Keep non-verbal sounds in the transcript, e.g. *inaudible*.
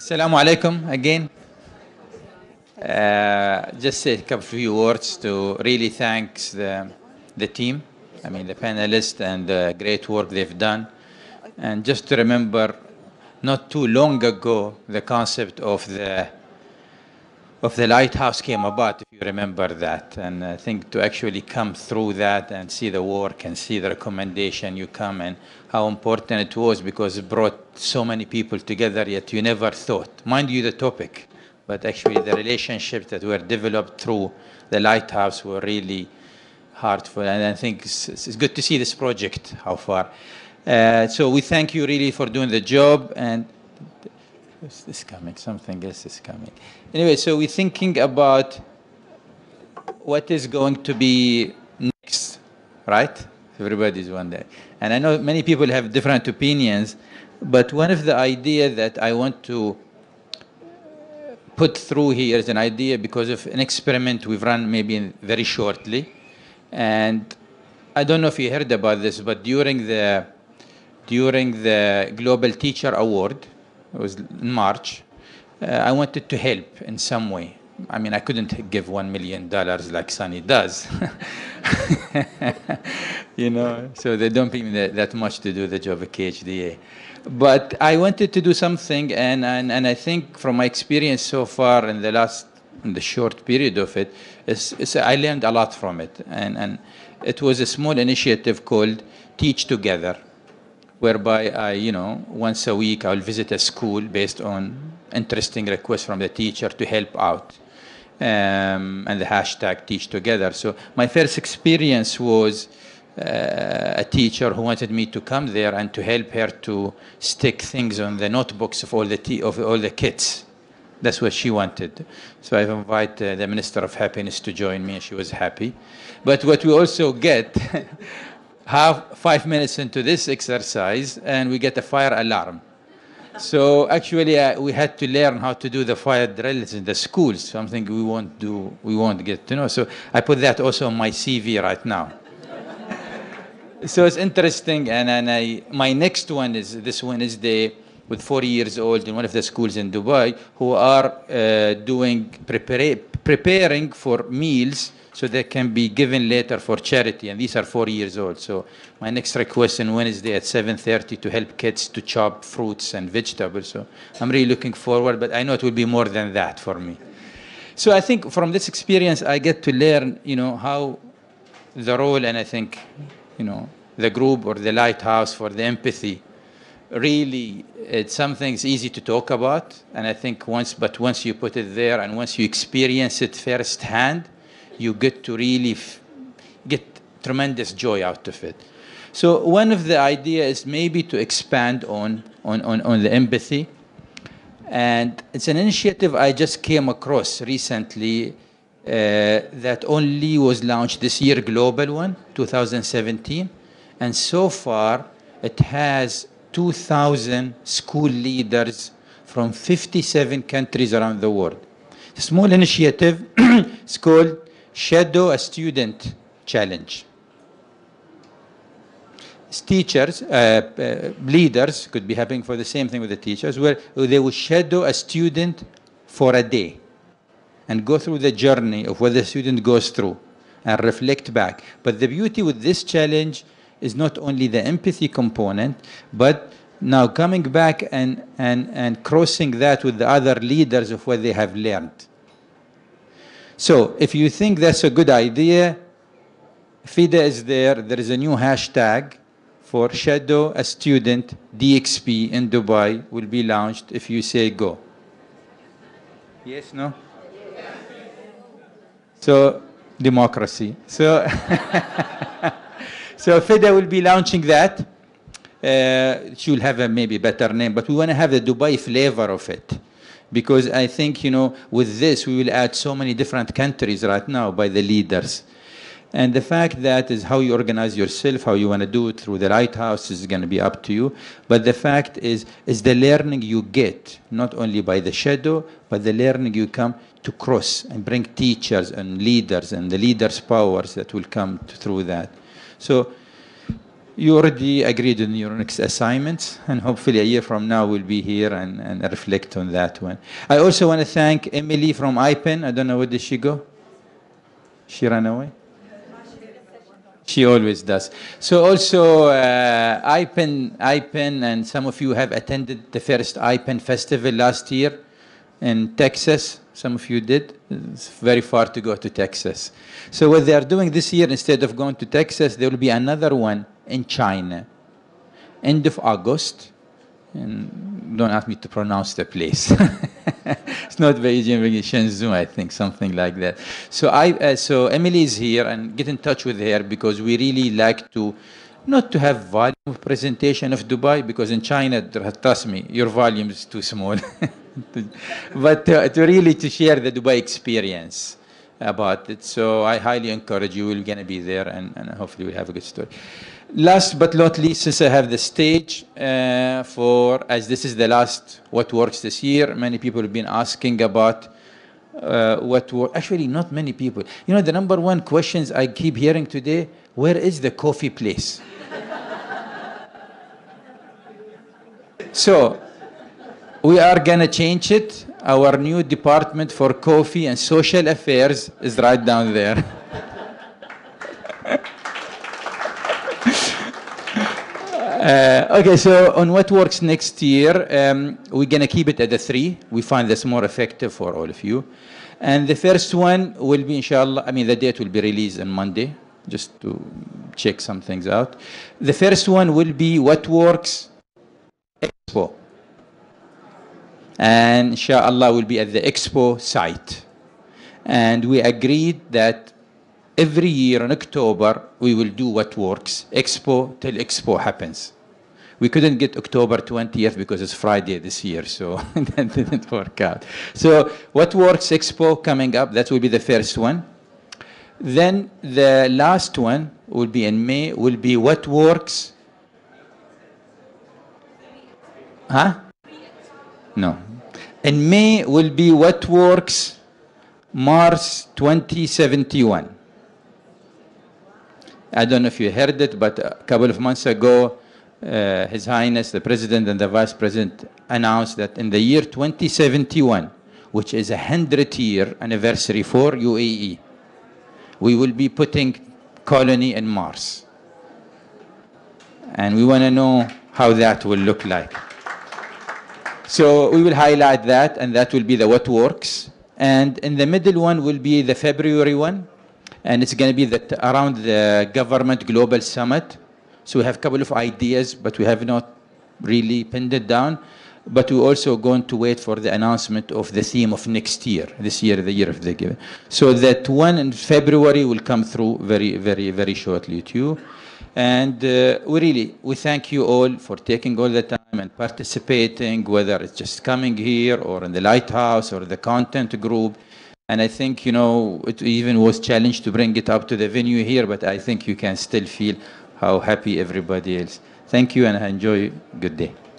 Assalamu alaikum again. Uh, just say a couple few words to really thank the, the team, I mean the panelists and the great work they've done. And just to remember, not too long ago, the concept of the of the lighthouse came about, if you remember that. And I think to actually come through that and see the work and see the recommendation you come and how important it was because it brought so many people together, yet you never thought. Mind you, the topic, but actually the relationships that were developed through the lighthouse were really heartful. And I think it's, it's good to see this project, how far. Uh, so we thank you really for doing the job and What's this coming? Something else is coming. Anyway, so we're thinking about what is going to be next, right? Everybody's wondering. And I know many people have different opinions, but one of the ideas that I want to put through here is an idea because of an experiment we've run maybe very shortly. And I don't know if you heard about this, but during the during the Global Teacher Award, it was in March, uh, I wanted to help in some way. I mean, I couldn't give one million dollars like Sunny does. *laughs* you know, so they don't pay me that, that, much to do the job of KHDA. But I wanted to do something, and, and, and I think from my experience so far in the last, in the short period of it, it's, it's, I learned a lot from it. And, and it was a small initiative called Teach Together whereby I, you know, once a week I'll visit a school based on interesting requests from the teacher to help out. Um, and the hashtag teach together. So my first experience was uh, a teacher who wanted me to come there and to help her to stick things on the notebooks of all the of all the kids. That's what she wanted. So i invite invited uh, the Minister of Happiness to join me, and she was happy. But what we also get *laughs* half five minutes into this exercise and we get a fire alarm. So actually, uh, we had to learn how to do the fire drills in the schools. Something we won't do, we won't get to know. So I put that also on my CV right now. *laughs* so it's interesting, and, and I, my next one is this one is the with 40 years old in one of the schools in Dubai who are uh, doing prepare, preparing for meals so they can be given later for charity. And these are four years old. So my next request on Wednesday at 7.30 to help kids to chop fruits and vegetables. So I'm really looking forward, but I know it will be more than that for me. So I think from this experience, I get to learn, you know, how the role and I think, you know, the group or the lighthouse for the empathy really it's something that's easy to talk about and i think once but once you put it there and once you experience it firsthand you get to really get tremendous joy out of it. So one of the ideas is maybe to expand on, on, on, on the empathy. And it's an initiative I just came across recently uh, that only was launched this year, global one, 2017. And so far, it has 2,000 school leaders from 57 countries around the world. small initiative, *clears throat* it's called shadow a student challenge. Teachers, uh, uh, leaders could be happening for the same thing with the teachers, where they will shadow a student for a day and go through the journey of what the student goes through and reflect back. But the beauty with this challenge is not only the empathy component, but now coming back and, and, and crossing that with the other leaders of what they have learned. So if you think that's a good idea, FIDA is there. There is a new hashtag for Shadow a Student DXP in Dubai will be launched if you say go. Yes, no? So democracy. So, *laughs* so FIDA will be launching that. Uh, she'll have a maybe better name, but we want to have the Dubai flavor of it because I think, you know, with this we will add so many different countries right now by the leaders. And the fact that is how you organize yourself, how you want to do it through the lighthouse is going to be up to you. But the fact is, is the learning you get, not only by the shadow, but the learning you come to cross and bring teachers and leaders and the leaders' powers that will come to, through that. So you already agreed on your next assignment, and hopefully a year from now we'll be here and, and reflect on that one. I also want to thank Emily from IPEN. I don't know where did she go? She ran away? She always does. So also uh, IPEN, IPEN, and some of you have attended the first IPEN festival last year in Texas. Some of you did. It's very far to go to Texas. So what they are doing this year, instead of going to Texas, there will be another one in China. End of August, and don't ask me to pronounce the place. *laughs* it's not Beijing, but Shenzhen, I think, something like that. So I, uh, so Emily is here, and get in touch with her because we really like to, not to have volume of presentation of Dubai, because in China, trust me, your volume is too small. *laughs* but uh, to really to share the Dubai experience about it. So I highly encourage you. We're going to be there, and, and hopefully we have a good story. Last but not least, since I have the stage uh, for, as this is the last What Works this year, many people have been asking about uh, what work. Actually, not many people. You know, the number one questions I keep hearing today, where is the coffee place? *laughs* so we are gonna change it. Our new department for coffee and social affairs is right down there. *laughs* uh, okay, so on what works next year, um, we're gonna keep it at the three. We find this more effective for all of you. And the first one will be, inshallah, I mean, the date will be released on Monday, just to check some things out. The first one will be What Works Expo and inshallah will be at the expo site. And we agreed that every year in October we will do what works, expo till expo happens. We couldn't get October 20th because it's Friday this year, so *laughs* that didn't work out. So what works expo coming up, that will be the first one. Then the last one will be in May, will be what works. Huh? No, and May will be what works Mars 2071. I don't know if you heard it, but a couple of months ago, uh, His Highness the President and the Vice President announced that in the year 2071, which is a 100 year anniversary for UAE, we will be putting colony in Mars. And we want to know how that will look like. So we will highlight that, and that will be the what works. And in the middle one will be the February one, and it's going to be that around the government global summit. So we have a couple of ideas, but we have not really pinned it down. But we're also going to wait for the announcement of the theme of next year, this year, the year of the given. So that one in February will come through very, very, very shortly to you. And uh, we really, we thank you all for taking all the time and participating, whether it's just coming here or in the lighthouse or the content group. And I think, you know, it even was challenged to bring it up to the venue here, but I think you can still feel how happy everybody is. Thank you and enjoy good day.